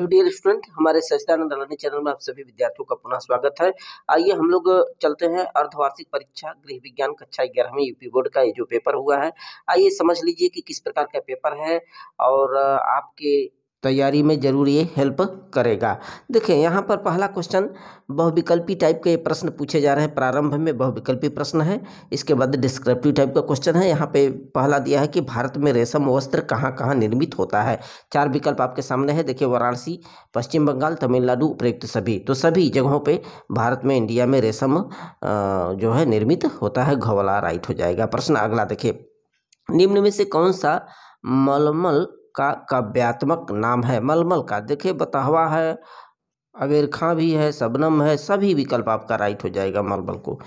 dear student हमारे Sachidanand अलानी channel में आप सभी विद्यार्थियों का पुनः स्वागत है आइए हम लोग चलते हैं अर्धवार्षिक परीक्षा गृह विज्ञान कक्षा ग्यारहवीं यूपी बोर्ड का ये जो पेपर हुआ है आइए समझ लीजिए कि किस प्रकार का पेपर है और आपके तैयारी में ज़रूर ये हेल्प करेगा देखिए यहाँ पर पहला क्वेश्चन बहुविकल्पी टाइप के प्रश्न पूछे जा रहे हैं प्रारंभ में बहुविकल्पी प्रश्न है इसके बाद डिस्क्रिप्टिव टाइप का क्वेश्चन है यहाँ पे पहला दिया है कि भारत में रेशम वस्त्र कहाँ कहाँ निर्मित होता है चार विकल्प आपके सामने है देखिए वाराणसी पश्चिम बंगाल तमिलनाडु उपयुक्त सभी तो सभी जगहों पर भारत में इंडिया में रेशम जो है निर्मित होता है घवला राइट हो जाएगा प्रश्न अगला देखिए निम्न में से कौन सा मलमल का काव्यात्मक नाम है मलमल का देखिए बतावा है अबेर खां भी है सबनम है सभी विकल्प आपका राइट हो जाएगा मलमल को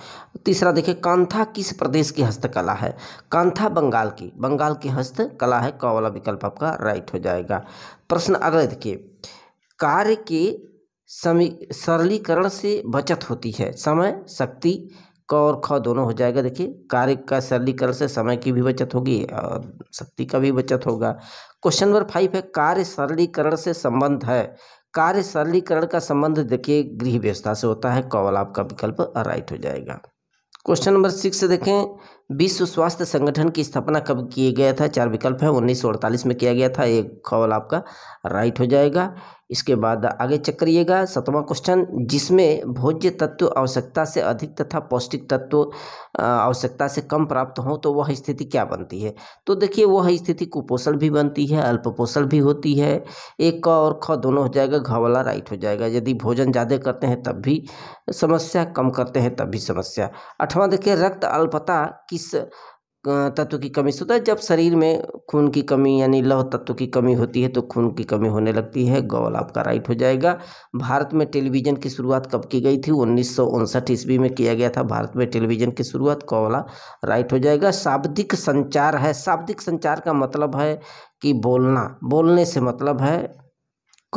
तीसरा देखिए कांथा किस प्रदेश की हस्तकला है कांथा बंगाल की बंगाल की हस्तकला है क वाला विकल्प आपका राइट हो जाएगा प्रश्न अगले देखिए कार्य के समी सरलीकरण से बचत होती है समय शक्ति क और ख दोनों हो जाएगा देखिए कार्य का सरलीकरण से समय की भी बचत होगी और शक्ति का भी बचत होगा क्वेश्चन नंबर फाइव है कार्य सरलीकरण से संबंध है कार्य सरलीकरण का संबंध देखिए गृह व्यवस्था से होता है कौल आपका विकल्प राइट हो जाएगा क्वेश्चन नंबर सिक्स देखें विश्व स्वास्थ्य संगठन की स्थापना कब किया गया था चार विकल्प है उन्नीस में किया गया था एक कौल आपका राइट हो जाएगा इसके बाद आगे चेक करिएगा सतवां क्वेश्चन जिसमें भोज्य तत्व आवश्यकता से अधिक तथा पौष्टिक तत्व आवश्यकता से कम प्राप्त हो तो वह स्थिति क्या बनती है तो देखिए वह स्थिति कुपोषण भी बनती है अल्पपोषण भी होती है एक क और ख दोनों हो जाएगा घ वाला राइट हो जाएगा यदि भोजन ज़्यादा करते हैं तब भी समस्या कम करते हैं तब भी समस्या अठवा देखिए रक्त अल्पता किस तत्व की कमी होता है जब शरीर में खून की कमी यानी लौह तत्व की कमी होती है तो खून की कमी होने लगती है गौल आपका राइट हो जाएगा भारत में टेलीविज़न की शुरुआत कब की गई थी उन्नीस ईस्वी में किया गया था भारत में टेलीविज़न की शुरुआत कौला राइट हो जाएगा शाब्दिक संचार है शाब्दिक संचार का मतलब है कि बोलना बोलने से मतलब है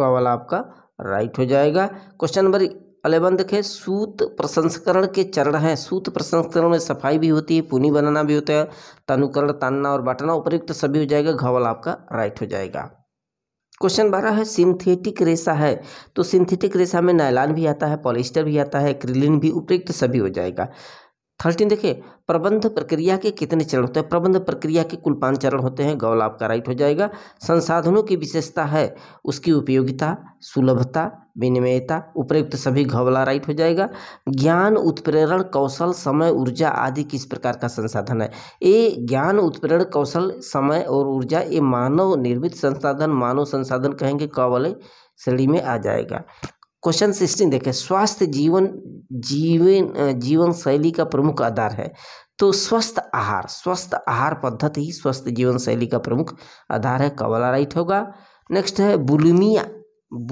कौला आपका राइट हो जाएगा क्वेश्चन नंबर अलेवन देखें सूत प्रसंस्करण के चरण हैं सूत प्रसंस्करण में सफाई भी होती है पुनी बनाना भी होता है तनुकरण तानना और बांटना उपयुक्त सभी हो जाएगा घवल आपका राइट हो जाएगा क्वेश्चन बारह है सिंथेटिक रेशा है तो सिंथेटिक रेशा में नायलान भी आता है पॉलिस्टर भी आता है क्रिलिन भी उपयुक्त सभी हो जाएगा थर्टीन देखिए प्रबंध प्रक्रिया के कितने चरण होते हैं प्रबंध प्रक्रिया के कुल पांच चरण होते हैं गौल आपका राइट हो जाएगा संसाधनों की विशेषता है उसकी उपयोगिता सुलभता विनिमयता उपयुक्त सभी घवला राइट हो जाएगा ज्ञान उत्प्रेरण कौशल समय ऊर्जा आदि किस प्रकार का संसाधन है ये ज्ञान उत्प्रेरण कौशल समय और ऊर्जा ये मानव निर्मित संसाधन मानव संसाधन कहेंगे कौवल श्रेणी में आ जाएगा क्वेश्चन सिक्सटीन देखें स्वास्थ्य जीवन जीवन जीवन शैली का प्रमुख आधार है तो स्वस्थ आहार स्वस्थ आहार पद्धति ही स्वस्थ जीवन शैली का प्रमुख आधार है कवला राइट होगा नेक्स्ट है बुलिमिया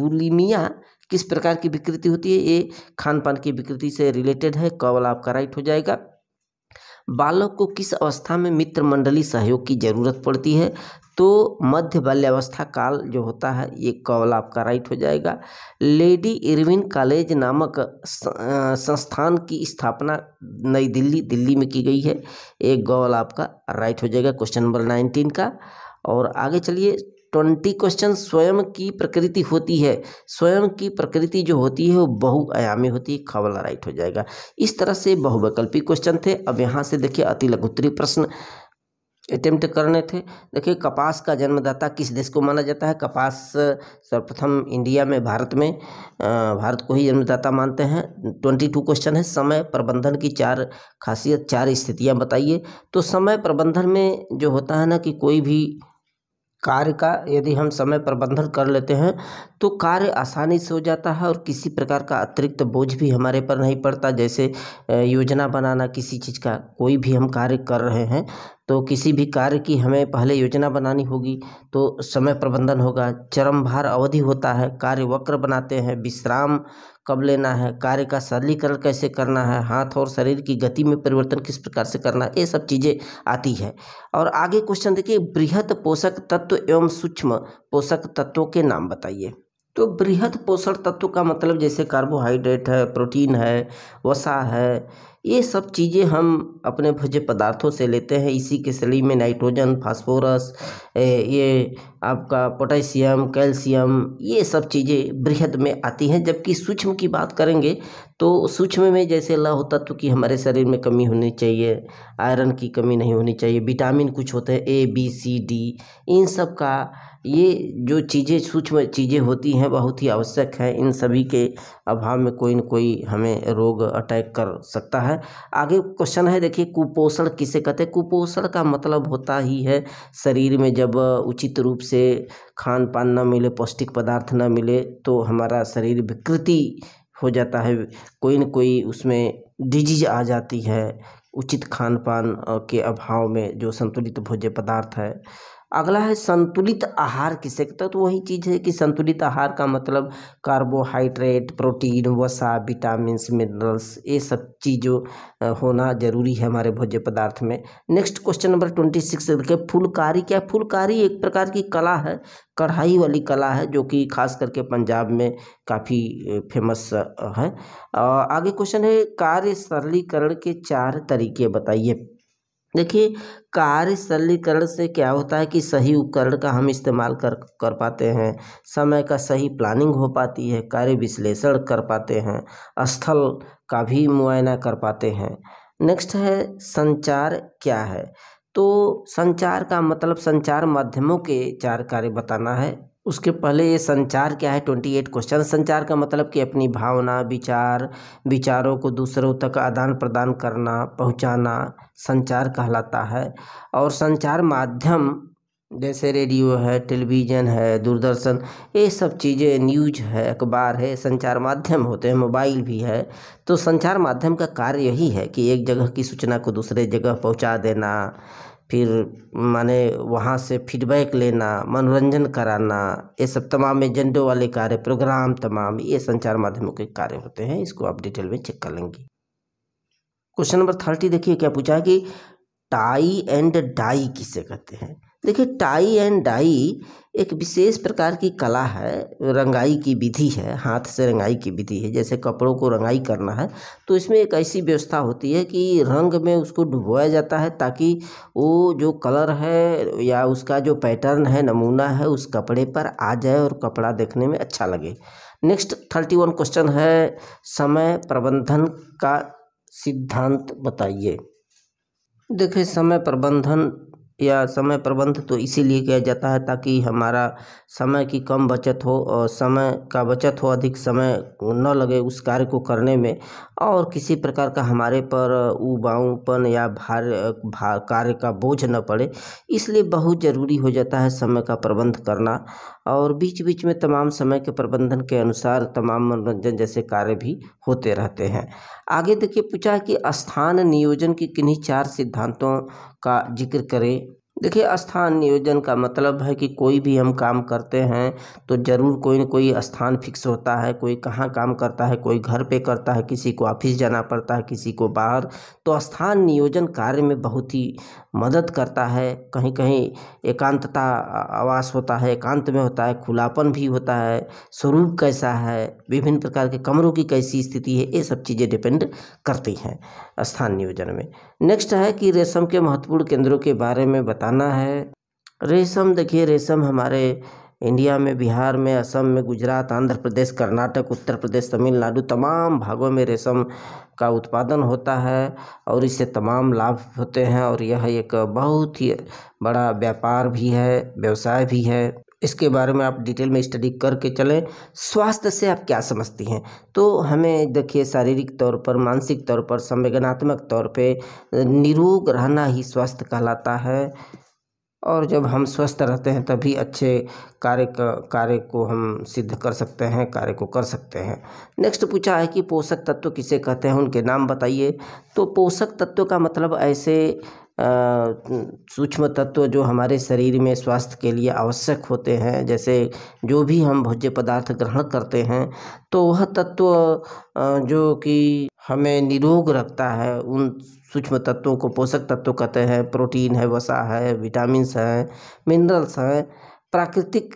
बुलिमिया किस प्रकार की विकृति होती है ये खान पान की विकृति से रिलेटेड है कवला आपका राइट हो जाएगा बालक को किस अवस्था में मित्र मंडली सहयोग की ज़रूरत पड़ती है तो मध्य बाल्यावस्था काल जो होता है ये कॉल आपका राइट हो जाएगा लेडी इरविन कॉलेज नामक संस्थान की स्थापना नई दिल्ली दिल्ली में की गई है एक गॉल आपका राइट हो जाएगा क्वेश्चन नंबर नाइनटीन का और आगे चलिए ट्वेंटी क्वेश्चन स्वयं की प्रकृति होती है स्वयं की प्रकृति जो होती है वो बहुआयामी होती है खबला वाला राइट हो जाएगा इस तरह से बहुवैकल्पिक क्वेश्चन थे अब यहाँ से देखिए अति लघुत्तरी प्रश्न अटेम्प्ट करने थे देखिए कपास का जन्मदाता किस देश को माना जाता है कपास सर्वप्रथम इंडिया में भारत में भारत को ही जन्मदाता मानते हैं ट्वेंटी टू क्वेश्चन है समय प्रबंधन की चार खासियत चार स्थितियां बताइए तो समय प्रबंधन में जो होता है ना कि कोई भी कार्य का यदि हम समय प्रबंधन कर लेते हैं तो कार्य आसानी से हो जाता है और किसी प्रकार का अतिरिक्त बोझ भी हमारे पर नहीं पड़ता जैसे योजना बनाना किसी चीज़ का कोई भी हम कार्य कर रहे हैं तो किसी भी कार्य की हमें पहले योजना बनानी होगी तो समय प्रबंधन होगा चरम भार अवधि होता है कार्य वक्र बनाते हैं विश्राम कब लेना है कार्य का सरलीकरण कैसे करना है हाथ और शरीर की गति में परिवर्तन किस प्रकार से करना है ये सब चीज़ें आती है और आगे क्वेश्चन देखिए बृहद पोषक तत्व एवं सूक्ष्म पोषक तत्वों के नाम बताइए तो बृहद पोषण तत्व का मतलब जैसे कार्बोहाइड्रेट है प्रोटीन है वसा है ये सब चीज़ें हम अपने भोज्य पदार्थों से लेते हैं इसी के शरीर में नाइट्रोजन फास्फोरस ये आपका पोटेशियम कैल्शियम ये सब चीज़ें बृहद में आती हैं जबकि सूक्ष्म की बात करेंगे तो सूक्ष्म में जैसे लौह तत्व की हमारे शरीर में कमी होनी चाहिए आयरन की कमी नहीं होनी चाहिए विटामिन कुछ होते हैं ए बी सी डी इन सब का ये जो चीज़ें सूक्ष्म चीज़ें होती हैं बहुत ही आवश्यक है इन सभी के अभाव में कोई न कोई हमें रोग अटैक कर सकता है आगे क्वेश्चन है देखिए कुपोषण किसे कहते हैं कुपोषण का मतलब होता ही है शरीर में जब उचित रूप से खान पान ना मिले पौष्टिक पदार्थ ना मिले तो हमारा शरीर विकृति हो जाता है कोई न कोई उसमें डिजीज आ जाती है उचित खान पान के अभाव में जो संतुलित भोज्य पदार्थ है अगला है संतुलित आहार किसे कहते हैं तो वही चीज़ है कि संतुलित आहार का मतलब कार्बोहाइड्रेट प्रोटीन वसा विटामिन मिनरल्स ये सब चीज़ों होना जरूरी है हमारे भोज्य पदार्थ में next question number twenty six देखिए फुलकारी क्या फुलकारी एक प्रकार की कला है कढ़ाई वाली कला है जो कि खास करके पंजाब में काफ़ी फेमस है आगे क्वेश्चन है कार्य सरलीकरण के चार तरीके बताइए देखिए कार्य सरलीकरण से क्या होता है कि सही उपकरण का हम इस्तेमाल कर कर पाते हैं समय का सही प्लानिंग हो पाती है कार्य विश्लेषण कर पाते हैं स्थल का भी मुआयना कर पाते हैं नेक्स्ट है संचार क्या है तो संचार का मतलब संचार माध्यमों के चार कार्य बताना है उसके पहले ये संचार क्या है ट्वेंटी एट क्वेश्चन संचार का मतलब कि अपनी भावना विचार विचारों को दूसरों तक आदान प्रदान करना पहुंचाना संचार कहलाता है और संचार माध्यम जैसे रेडियो है टेलीविजन है दूरदर्शन ये सब चीज़ें न्यूज है अखबार है संचार माध्यम होते हैं मोबाइल भी है तो संचार माध्यम का कार्य यही है कि एक जगह की सूचना को दूसरे जगह पहुँचा देना फिर माने वहाँ से फीडबैक लेना मनोरंजन कराना ये सब तमाम एजेंडों वाले कार्य प्रोग्राम तमाम ये संचार माध्यमों के कार्य होते हैं इसको आप डिटेल में चेक कर लेंगे क्वेश्चन नंबर थर्टी देखिए क्या पूछा है कि टाई एंड डाई किसे कहते हैं देखिए टाई एंड डाई एक विशेष प्रकार की कला है रंगाई की विधि है हाथ से रंगाई की विधि है जैसे कपड़ों को रंगाई करना है तो इसमें एक ऐसी व्यवस्था होती है कि रंग में उसको डुबोया जाता है ताकि वो जो कलर है या उसका जो पैटर्न है नमूना है उस कपड़े पर आ जाए और कपड़ा देखने में अच्छा लगे नेक्स्ट थर्टी वन क्वेश्चन है समय प्रबंधन का सिद्धांत बताइए देखिए समय प्रबंधन या समय प्रबंध तो इसीलिए किया जाता है ताकि हमारा समय की कम बचत हो और समय का बचत हो अधिक समय न लगे उस कार्य को करने में और किसी प्रकार का हमारे पर उबाऊपन या भार भार कार्य का बोझ न पड़े इसलिए बहुत ज़रूरी हो जाता है समय का प्रबंध करना और बीच बीच में तमाम समय के प्रबंधन के अनुसार तमाम मनोरंजन जैसे कार्य भी होते रहते हैं आगे देखिए पूछा कि स्थान नियोजन के किन्हीं चार सिद्धांतों का जिक्र करें देखिए स्थान नियोजन का मतलब है कि कोई भी हम काम करते हैं तो ज़रूर कोई न कोई स्थान फिक्स होता है कोई कहाँ काम करता है कोई घर पे करता है किसी को ऑफिस जाना पड़ता है किसी को बाहर तो स्थान नियोजन कार्य में बहुत ही मदद करता है कहीं कहीं एकांतता आवास होता है एकांत में होता है खुलापन भी होता है स्वरूप कैसा है विभिन्न प्रकार के कमरों की कैसी स्थिति है ये सब चीज़ें डिपेंड करती हैं स्थान नियोजन में नेक्स्ट है कि रेशम के महत्वपूर्ण केंद्रों के बारे में बता बताना है रेशम देखिए रेशम हमारे इंडिया में बिहार में असम में गुजरात आंध्र प्रदेश कर्नाटक उत्तर प्रदेश तमिलनाडु तमाम भागों में रेशम का उत्पादन होता है और इससे तमाम लाभ होते हैं और यह एक बहुत ही बड़ा व्यापार भी है व्यवसाय भी है इसके बारे में आप डिटेल में स्टडी करके चलें स्वास्थ्य से आप क्या समझती हैं तो हमें देखिए शारीरिक तौर पर मानसिक तौर पर संवेदनात्मक तौर पे निरोग रहना ही स्वास्थ्य कहलाता है और जब हम स्वस्थ रहते हैं तभी अच्छे कार्य का कार्य को हम सिद्ध कर सकते हैं कार्य को कर सकते हैं नेक्स्ट पूछा है कि पोषक तत्व किसे कहते हैं उनके नाम बताइए तो पोषक तत्व का मतलब ऐसे सूक्ष्म तत्व जो हमारे शरीर में स्वास्थ्य के लिए आवश्यक होते हैं जैसे जो भी हम भोज्य पदार्थ ग्रहण करते हैं तो वह तत्व जो कि हमें निरोग रखता है उन सूक्ष्म तत्वों को पोषक तत्व कहते हैं प्रोटीन है वसा है विटामिन्स हैं मिनरल्स हैं प्राकृतिक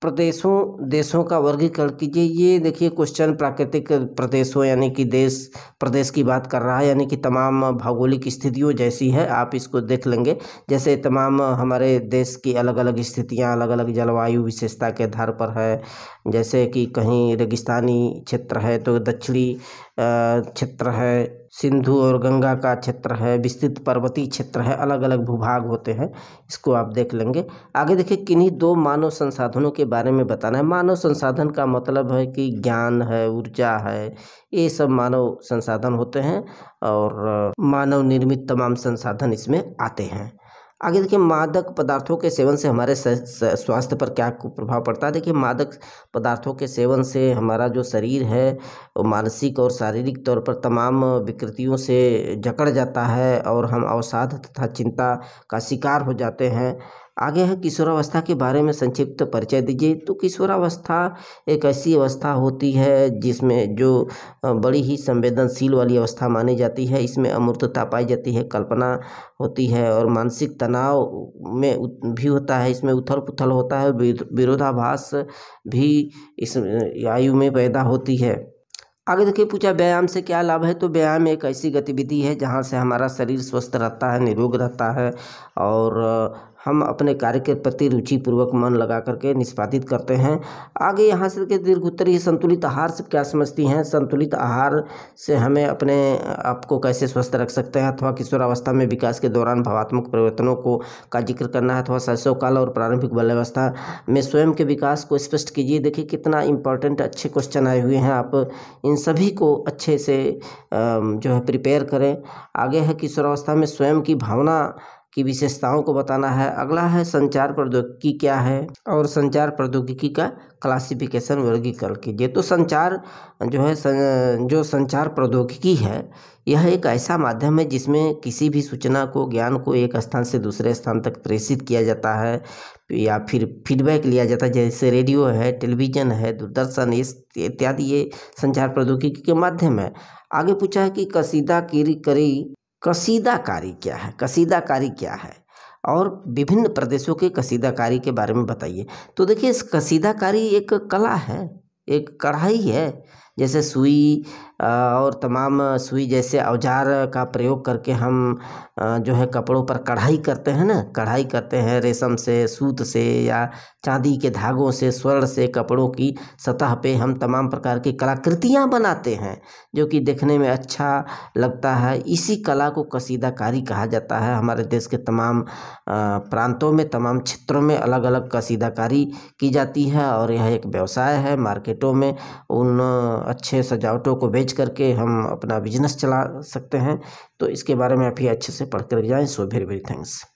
प्रदेशों देशों का वर्गीकरण कीजिए ये देखिए क्वेश्चन प्राकृतिक प्रदेशों यानी कि देश प्रदेश की बात कर रहा है यानी कि तमाम भौगोलिक स्थितियों जैसी है आप इसको देख लेंगे जैसे तमाम हमारे देश की अलग अलग स्थितियाँ अलग अलग जलवायु विशेषता के आधार पर है जैसे कि कहीं रेगिस्तानी क्षेत्र है तो दक्षिणी क्षेत्र है सिंधु और गंगा का क्षेत्र है विस्तृत पर्वतीय क्षेत्र है अलग अलग भूभाग होते हैं इसको आप देख लेंगे आगे देखिए किन्हीं दो मानव संसाधनों के बारे में बताना है मानव संसाधन का मतलब है कि ज्ञान है ऊर्जा है ये सब मानव संसाधन होते हैं और मानव निर्मित तमाम संसाधन इसमें आते हैं आगे देखिए मादक पदार्थों के सेवन से हमारे स्वास्थ्य पर क्या प्रभाव पड़ता है देखिए मादक पदार्थों के सेवन से हमारा जो शरीर है वो मानसिक और शारीरिक तौर पर तमाम विकृतियों से जकड़ जाता है और हम अवसाद तथा चिंता का शिकार हो जाते हैं आगे है किशोरावस्था के बारे में संक्षिप्त परिचय दीजिए तो किशोरावस्था एक ऐसी अवस्था होती है जिसमें जो बड़ी ही संवेदनशील वाली अवस्था मानी जाती है इसमें अमूर्तता पाई जाती है कल्पना होती है और मानसिक तनाव में भी होता है इसमें उथल पुथल होता है विरोधाभास भी इस आयु में पैदा होती है आगे देखिए पूछा व्यायाम से क्या लाभ है तो व्यायाम एक ऐसी गतिविधि है जहाँ से हमारा शरीर स्वस्थ रहता है निरोग रहता है और हम अपने कार्य के प्रति रुचिपूर्वक मन लगा करके निष्पादित करते हैं आगे यहाँ से के दीर्घ उत्तर ये संतुलित आहार से क्या समझती हैं संतुलित आहार से हमें अपने आप को कैसे स्वस्थ रख सकते हैं अथवा किशोरावस्था में विकास के दौरान भावात्मक परिवर्तनों को का जिक्र करना है अथवा सरसों काल और प्रारंभिक बाल्यावस्था में स्वयं के विकास को स्पष्ट कीजिए देखिए कितना इंपॉर्टेंट अच्छे क्वेश्चन आए हुए हैं आप इन सभी को अच्छे से जो है प्रिपेयर करें आगे है किशोरावस्था में स्वयं की भावना की विशेषताओं को बताना है अगला है संचार प्रौद्योगिकी क्या है और संचार प्रौद्योगिकी का क्लासिफिकेशन वर्गीकरण कीजिए तो संचार जो है सं, जो संचार प्रौद्योगिकी है यह एक ऐसा माध्यम है जिसमें किसी भी सूचना को ज्ञान को एक स्थान से दूसरे स्थान तक प्रेषित किया जाता है या फिर फीडबैक लिया जाता है जैसे रेडियो है टेलीविज़न है दूरदर्शन इस इत्यादि ये संचार प्रौद्योगिकी के माध्यम है आगे पूछा है कि कसीदा कीरी करी कसीदाकारी क्या है कसीदाकारी क्या है और विभिन्न प्रदेशों के कसीदाकारी के बारे में बताइए तो देखिए इस कसीदाकारी एक कला है एक कढ़ाई है जैसे सुई और तमाम सुई जैसे औज़ार का प्रयोग करके हम जो है कपड़ों पर कढ़ाई करते हैं ना कढ़ाई करते हैं रेशम से सूत से या चाँदी के धागों से स्वर्ण से कपड़ों की सतह पे हम तमाम प्रकार की कलाकृतियाँ बनाते हैं जो कि देखने में अच्छा लगता है इसी कला को कसीदाकारी कहा जाता है हमारे देश के तमाम प्रांतों में तमाम क्षेत्रों में अलग अलग कसीदाकारी की जाती है और यह एक व्यवसाय है मार्केटों में उन अच्छे सजावटों को बेच करके हम अपना बिजनेस चला सकते हैं तो इसके बारे में आप ही अच्छे से पढ़ कर जाएँ सो वेरी वेरी थैंक्स